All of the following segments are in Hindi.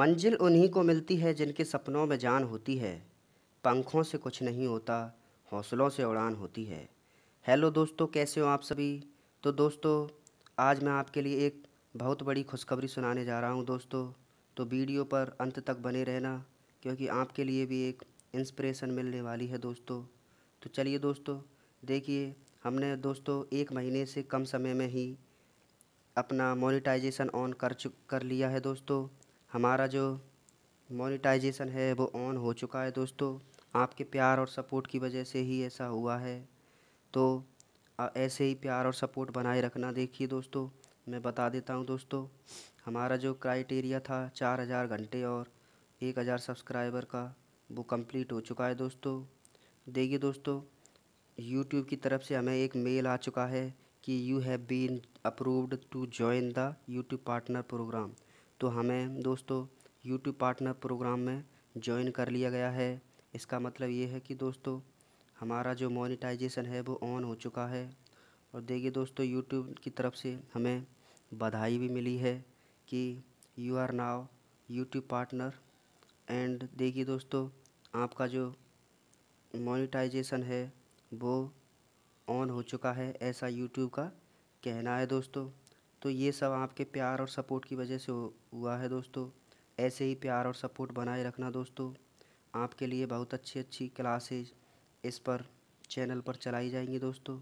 मंजिल उन्हीं को मिलती है जिनके सपनों में जान होती है पंखों से कुछ नहीं होता हौसलों से उड़ान होती है हेलो दोस्तों कैसे हो आप सभी तो दोस्तों आज मैं आपके लिए एक बहुत बड़ी खुशखबरी सुनाने जा रहा हूँ दोस्तों तो वीडियो पर अंत तक बने रहना क्योंकि आपके लिए भी एक इंस्पिरेशन मिलने वाली है दोस्तों तो चलिए दोस्तों देखिए हमने दोस्तों एक महीने से कम समय में ही अपना मोनिटाइजेशन ऑन कर चुक कर लिया है दोस्तों हमारा जो मोनिटाइजेशन है वो ऑन हो चुका है दोस्तों आपके प्यार और सपोर्ट की वजह से ही ऐसा हुआ है तो ऐसे ही प्यार और सपोर्ट बनाए रखना देखिए दोस्तों मैं बता देता हूँ दोस्तों हमारा जो क्राइटेरिया था चार हज़ार घंटे और एक हज़ार सब्सक्राइबर का वो कंप्लीट हो चुका है दोस्तों देखिए दोस्तों यूट्यूब की तरफ से हमें एक मेल आ चुका है कि you have been approved to join the YouTube partner program तो हमें दोस्तों यूट्यूब पार्टनर प्रोग्राम में ज्वाइन कर लिया गया है इसका मतलब ये है कि दोस्तों हमारा जो मोनिटाइजेशन है वो ऑन हो चुका है और देखिए दोस्तों यूट्यूब की तरफ से हमें बधाई भी मिली है कि you are now YouTube partner and देखिए दोस्तों आपका जो मोनिटाइजेशन है वो ऑन हो चुका है ऐसा यूट्यूब का कहना है दोस्तों तो ये सब आपके प्यार और सपोर्ट की वजह से हुआ है दोस्तों ऐसे ही प्यार और सपोर्ट बनाए रखना दोस्तों आपके लिए बहुत अच्छी अच्छी क्लासेज इस पर चैनल पर चलाई जाएंगी दोस्तों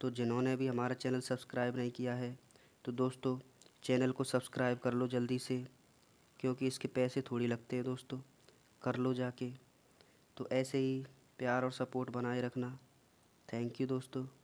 तो जिन्होंने भी हमारा चैनल सब्सक्राइब नहीं किया है तो दोस्तों चैनल को सब्सक्राइब कर लो जल्दी से क्योंकि इसके पैसे थोड़ी लगते हैं दोस्तों कर लो जाके तो ऐसे ही प्यार और सपोर्ट बनाए रखना थैंक यू दोस्तों